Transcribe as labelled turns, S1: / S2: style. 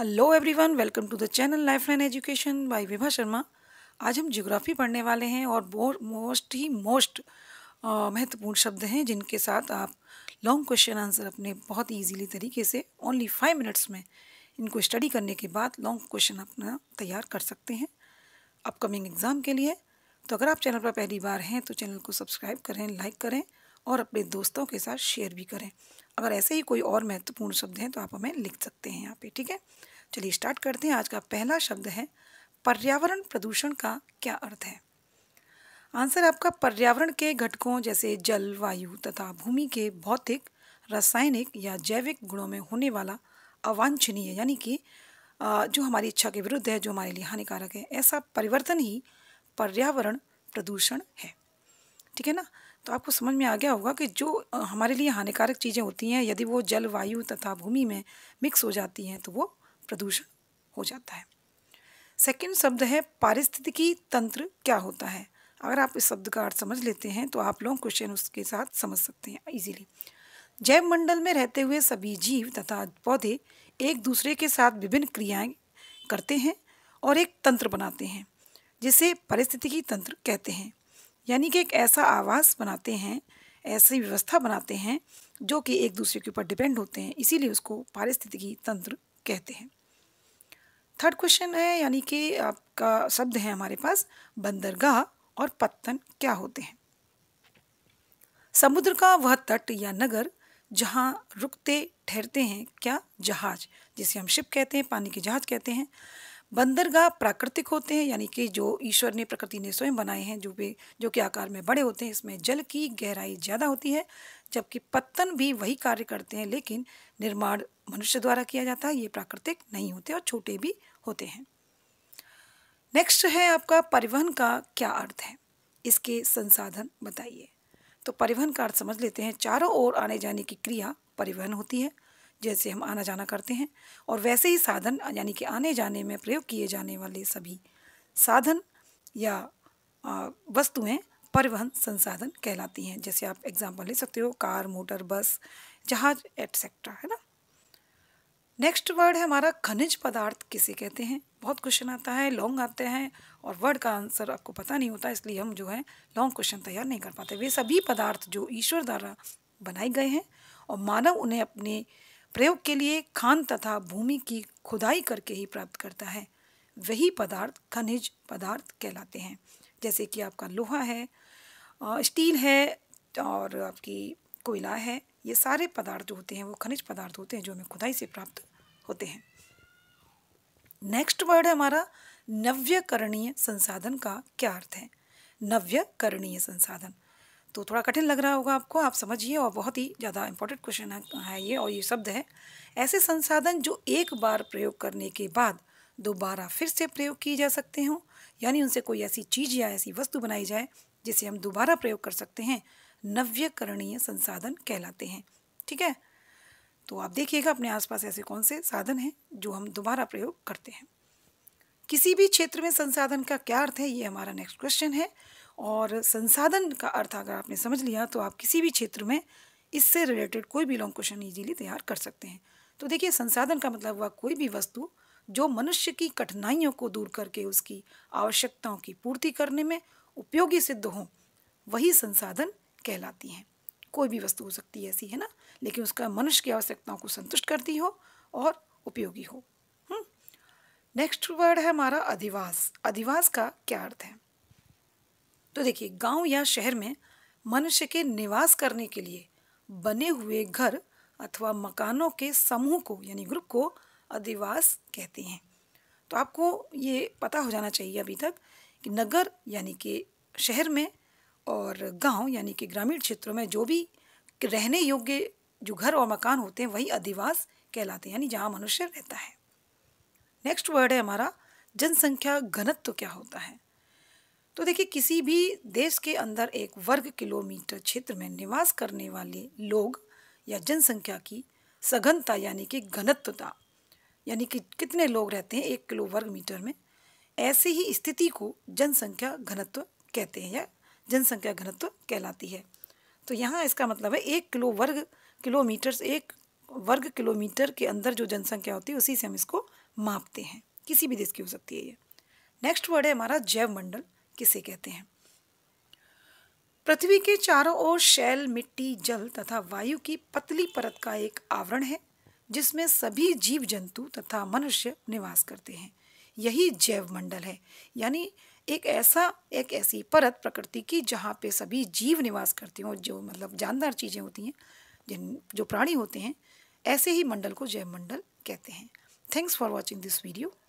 S1: Hello everyone welcome to the channel life line education by Vibha Sharma आज हम geography पढ़ने वाले हैं और मोस्ट ही मोस्ट महत्वपूर्ण शब्द हैं जिनके साथ आप लॉन्ग क्वेश्चन आंसर अपने बहुत इजीली तरीके से ओनली फाइव मिनट्स में इनको स्टडी करने के बाद लॉन्ग क्वेश्चन अपना तैयार कर सकते हैं अपकमिंग एग्ज़ाम के लिए तो अगर आप चैनल पर पहली बार हैं तो चैनल को सब्सक्राइब करें लाइक करें और अपने दोस्तों के साथ शेयर भी करें अगर ऐसे ही कोई और महत्वपूर्ण शब्द हैं तो आप हमें लिख सकते हैं यहाँ पे ठीक है चलिए स्टार्ट करते हैं आज का पहला शब्द है पर्यावरण प्रदूषण का क्या अर्थ है आंसर आपका पर्यावरण के घटकों जैसे जल वायु तथा भूमि के भौतिक रासायनिक या जैविक गुणों में होने वाला अवांछनीय यानी कि जो हमारी इच्छा के विरुद्ध है जो हमारे लिए हानिकारक है ऐसा परिवर्तन ही पर्यावरण प्रदूषण है ठीक है ना तो आपको समझ में आ गया होगा कि जो हमारे लिए हानिकारक चीज़ें होती हैं यदि वो जल वायु तथा भूमि में मिक्स हो जाती हैं तो वो प्रदूषण हो जाता है सेकंड शब्द है पारिस्थितिकी तंत्र क्या होता है अगर आप इस शब्द का अर्थ समझ लेते हैं तो आप लोग क्वेश्चन उसके साथ समझ सकते हैं इजीली जैव मंडल में रहते हुए सभी जीव तथा पौधे एक दूसरे के साथ विभिन्न क्रियाएं करते हैं और एक तंत्र बनाते हैं जिसे पारिस्थितिकी तंत्र कहते हैं यानी कि एक ऐसा आवास बनाते हैं ऐसी व्यवस्था बनाते हैं जो कि एक दूसरे के ऊपर डिपेंड होते हैं इसीलिए उसको पारिस्थितिकी तंत्र कहते हैं थर्ड क्वेश्चन है यानी कि आपका शब्द है हमारे पास बंदरगाह और पत्तन क्या होते हैं समुद्र का वह तट या नगर जहाँ रुकते ठहरते हैं क्या जहाज जिसे हम शिप कहते हैं पानी के जहाज कहते हैं बंदरगाह प्राकृतिक होते हैं यानी कि जो ईश्वर ने प्रकृति ने स्वयं बनाए हैं जो भी जो कि आकार में बड़े होते हैं इसमें जल की गहराई ज़्यादा होती है जबकि पत्तन भी वही कार्य करते हैं लेकिन निर्माण मनुष्य द्वारा किया जाता है ये प्राकृतिक नहीं होते और छोटे भी होते हैं नेक्स्ट है आपका परिवहन का क्या अर्थ है इसके संसाधन बताइए तो परिवहन का अर्थ समझ लेते हैं चारों ओर आने जाने की क्रिया परिवहन होती है जैसे हम आना जाना करते हैं और वैसे ही साधन यानी कि आने जाने में प्रयोग किए जाने वाले सभी साधन या वस्तुएं परिवहन संसाधन कहलाती हैं जैसे आप एग्जाम्पल ले सकते हो कार मोटर बस जहाज एटसेट्रा है ना नेक्स्ट वर्ड है हमारा खनिज पदार्थ किसे कहते हैं बहुत क्वेश्चन आता है लॉन्ग आते हैं और वर्ड का आंसर आपको पता नहीं होता इसलिए हम जो है लॉन्ग क्वेश्चन तैयार नहीं कर पाते वे सभी पदार्थ जो ईश्वर द्वारा बनाए गए हैं और मानव उन्हें अपने प्रयोग के लिए खान तथा भूमि की खुदाई करके ही प्राप्त करता है वही पदार्थ खनिज पदार्थ कहलाते हैं जैसे कि आपका लोहा है स्टील है और आपकी कोयला है ये सारे पदार्थ जो होते हैं वो खनिज पदार्थ होते हैं जो हमें खुदाई से प्राप्त होते हैं नेक्स्ट वर्ड है हमारा नव्यकरणीय संसाधन का क्या अर्थ है नव्यकरणीय संसाधन तो थोड़ा कठिन लग रहा होगा आपको आप समझिए और बहुत ही ज़्यादा इंपॉर्टेंट क्वेश्चन है ये और ये शब्द है ऐसे संसाधन जो एक बार प्रयोग करने के बाद दोबारा फिर से प्रयोग किए जा सकते हों यानी उनसे कोई ऐसी चीज़ या ऐसी वस्तु बनाई जाए जिसे हम दोबारा प्रयोग कर सकते हैं नव्यकरणीय संसाधन कहलाते हैं ठीक है तो आप देखिएगा अपने आसपास ऐसे कौन से साधन हैं जो हम दोबारा प्रयोग करते हैं किसी भी क्षेत्र में संसाधन का क्या अर्थ है ये हमारा नेक्स्ट क्वेश्चन है और संसाधन का अर्थ अगर आपने समझ लिया तो आप किसी भी क्षेत्र में इससे रिलेटेड कोई भी लॉन्ग क्वेश्चन ईजिली तैयार कर सकते हैं तो देखिए संसाधन का मतलब हुआ कोई भी वस्तु जो मनुष्य की कठिनाइयों को दूर करके उसकी आवश्यकताओं की पूर्ति करने में उपयोगी सिद्ध हों वही संसाधन कहलाती हैं कोई भी वस्तु हो सकती है ऐसी है ना लेकिन उसका मनुष्य की आवश्यकताओं को संतुष्ट करती हो और उपयोगी हो नेक्स्ट हम्म। वर्ड है हमारा अधिवास अधिवास का क्या अर्थ है तो देखिए गांव या शहर में मनुष्य के निवास करने के लिए बने हुए घर अथवा मकानों के समूह को यानी ग्रुप को अधिवास कहते हैं तो आपको ये पता हो जाना चाहिए अभी तक कि नगर यानी कि शहर में और गांव यानी कि ग्रामीण क्षेत्रों में जो भी रहने योग्य जो घर और मकान होते हैं वही अधिवास कहलाते हैं यानी जहाँ मनुष्य रहता है नेक्स्ट वर्ड है हमारा जनसंख्या घनत्व तो क्या होता है तो देखिए किसी भी देश के अंदर एक वर्ग किलोमीटर क्षेत्र में निवास करने वाले लोग या जनसंख्या की सघनता यानी कि घनत्वता यानी कि कितने लोग रहते हैं एक किलो वर्ग मीटर में ऐसी ही स्थिति को जनसंख्या घनत्व कहते हैं या जनसंख्या घनत्व कहलाती है तो यहाँ इसका मतलब है एक किलो वर्ग किलोमीटर एक वर्ग किलोमीटर के अंदर जो जनसंख्या होती है उसी से हम इसको मापते हैं किसी भी देश की हो सकती है ये नेक्स्ट वर्ड है हमारा जैव मंडल किसे कहते हैं पृथ्वी के चारों ओर शैल मिट्टी जल तथा वायु की पतली परत का एक आवरण है जिसमें सभी जीव जंतु तथा मनुष्य निवास करते हैं यही जैव मंडल है यानी एक ऐसा एक ऐसी परत प्रकृति की जहाँ पे सभी जीव निवास करते और जो मतलब जानदार चीज़ें होती हैं जिन जो प्राणी होते हैं ऐसे ही मंडल को जैव मंडल कहते हैं thanks for watching this video